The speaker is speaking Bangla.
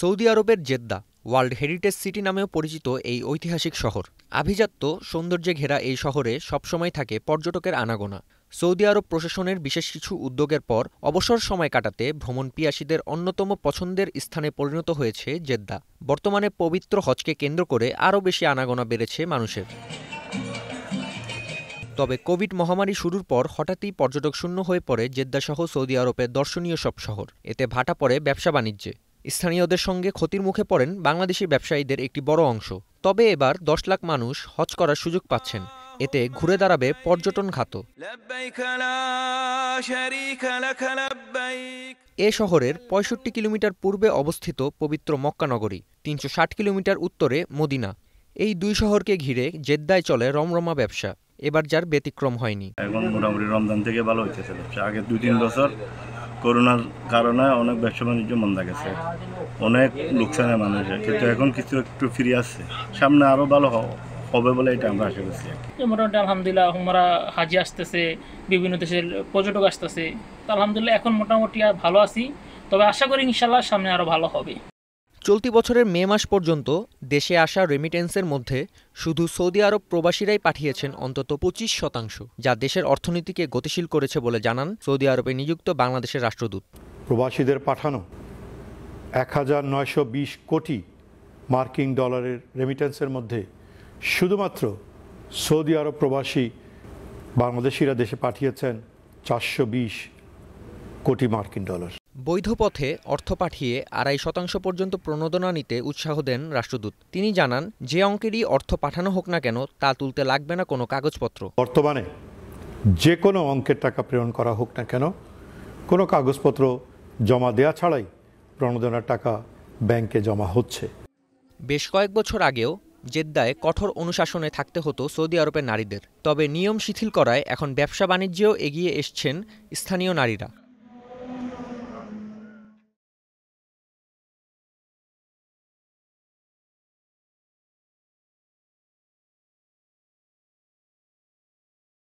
সৌদি আরবের জেদ্দা ওয়ার্ল্ড হেরিটেজ সিটি নামেও পরিচিত এই ঐতিহাসিক শহর আভিজাত্য সৌন্দর্যে ঘেরা এই শহরে সবসময় থাকে পর্যটকের আনাগোনা সৌদি আরব প্রশাসনের বিশেষ কিছু উদ্যোগের পর অবসর সময় কাটাতে ভ্রমণ পিয়াসীদের অন্যতম পছন্দের স্থানে পরিণত হয়েছে জেদ্দা বর্তমানে পবিত্র হজকে কেন্দ্র করে আরও বেশি আনাগোনা বেড়েছে মানুষের তবে কোভিড মহামারী শুরুর পর হঠাৎই পর্যটক শূন্য হয়ে পড়ে জেদ্দাসহ সৌদি আরবের দর্শনীয় সব শহর এতে ভাটা পড়ে ব্যবসা বাণিজ্যে স্থানীয়দের সঙ্গে ক্ষতির মুখে পড়েন বাংলাদেশি ব্যবসায়ীদের একটি বড় অংশ তবে এবার দশ লাখ মানুষ হজ করার সুযোগ পাচ্ছেন এতে ঘুরে দাঁড়াবে পর্যটন খাত এ শহরের পঁয়ষট্টি কিলোমিটার পূর্বে অবস্থিত পবিত্র মক্কানগরী তিনশো ষাট কিলোমিটার উত্তরে মদিনা এই দুই শহরকে ঘিরে জেদ্দায় চলে রমরমা ব্যবসা এবার যার ব্যতিক্রম হয়নি এখন মোটামুটি রমজান থেকে ভালো হচ্ছে আগে দুই তিন বছর করোনার কারণে অনেক ব্যবসা বাণিজ্য মন্দা গেছে অনেক লোকসানের মানুষের কিন্তু এখন কিছু একটু ফিরে আসছে সামনে আরও ভালো হবে বলে এটা আমরা আশা করছি মোটামুটি আলহামদুলিল্লাহ আমরা হাজি আসতেছে বিভিন্ন দেশের পর্যটক আসতেছে তো আলহামদুলিল্লাহ এখন মোটামুটি আর ভালো আছি তবে আশা করি ইনশাল্লাহ সামনে আরও ভালো হবে চলতি বছরের মে মাস পর্যন্ত দেশে আসা রেমিটেন্সের মধ্যে শুধু সৌদি আরব প্রবাসীরাই পাঠিয়েছেন অন্তত পঁচিশ শতাংশ যা দেশের অর্থনীতিকে গতিশীল করেছে বলে জানান সৌদি আরবে নিযুক্ত বাংলাদেশের রাষ্ট্রদূত প্রবাসীদের পাঠানো এক হাজার নয়শো বিশ কোটি মার্কিন ডলারের রেমিটেন্সের মধ্যে শুধুমাত্র সৌদি আরব প্রবাসী বাংলাদেশিরা দেশে পাঠিয়েছেন চারশো বিশ কোটি মার্কিন ডলার বৈধ পথে অর্থ পাঠিয়ে আড়াই শতাংশ পর্যন্ত প্রণোদনা নিতে উৎসাহ দেন রাষ্ট্রদূত তিনি জানান যে অঙ্কেরই অর্থ পাঠানো হোক না কেন তা তুলতে লাগবে না কোনো কাগজপত্র বর্তমানে যে কোনো অঙ্কের টাকা প্রেরণ করা হোক না কেন কোনো কাগজপত্র জমা দেওয়া ছাড়াই প্রণোদনার টাকা ব্যাংকে জমা হচ্ছে বেশ কয়েক বছর আগেও জেদ্দায় কঠোর অনুশাসনে থাকতে হতো সৌদি আরবের নারীদের তবে নিয়ম শিথিল করায় এখন ব্যবসা বাণিজ্যেও এগিয়ে এসছেন স্থানীয় নারীরা